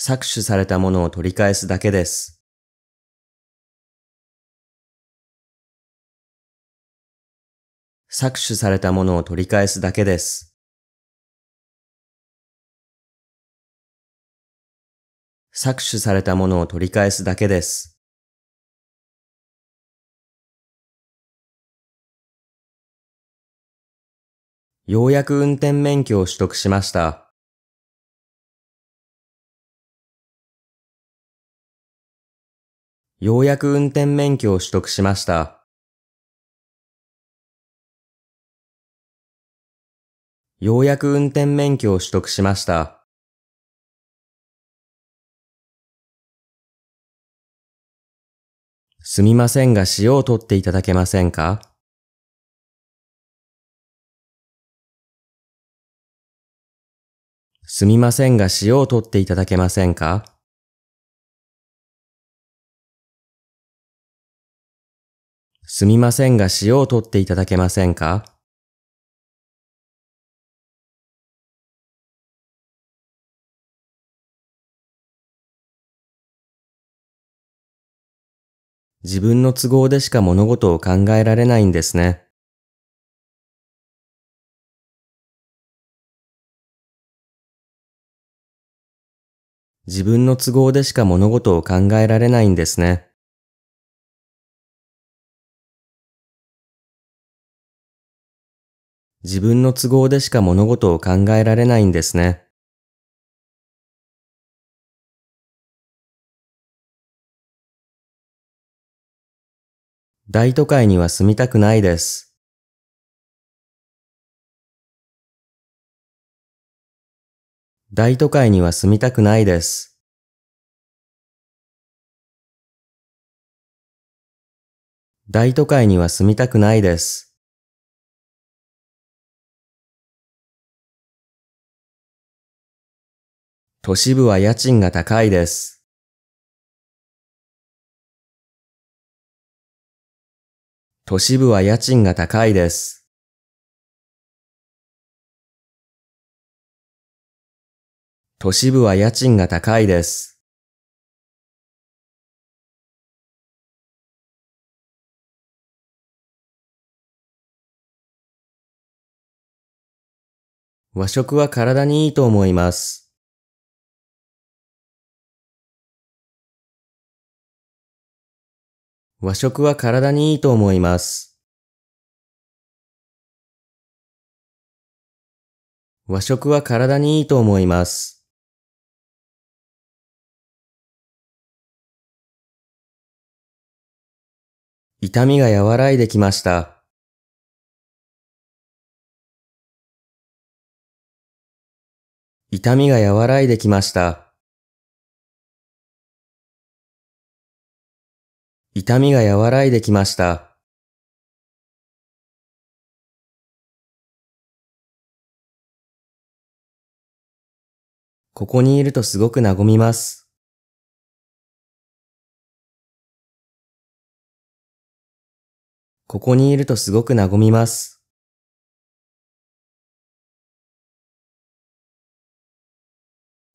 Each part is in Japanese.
搾取されたものを取り返すだけです。搾取されたものを取り返すだけです。搾取されたものを取り返すだけです。ようやく運転免許を取得しました。ようやく運転免許を取得しました。ようやく運転免許を取得しました。すみませんが塩を取っていただけませんかすみませんが塩を取っていただけませんかすみませんが塩を取っていただけませんか自分の都合でしか物事を考えられないんですね。自分の都合でしか物事を考えられないんですね。自分の都合でしか物事を考えられないんですね。大都会には住みたくないです。大都会には住みたくないです。大都会には住みたくないです。都市部は家賃が高いです。都市部は家賃が高いです。都市部は家賃が高いです。和食は体にいいと思います。和食は体にいいと思います。和食は体にいいと思います。痛みが和らいできました。痛みが和らいできました。痛みが和らいできました。ここにいるとすごく和みます。ここにいるとすごく和みます。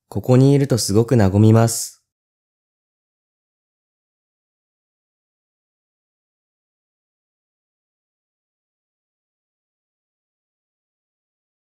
ここにいるとすごく和みます。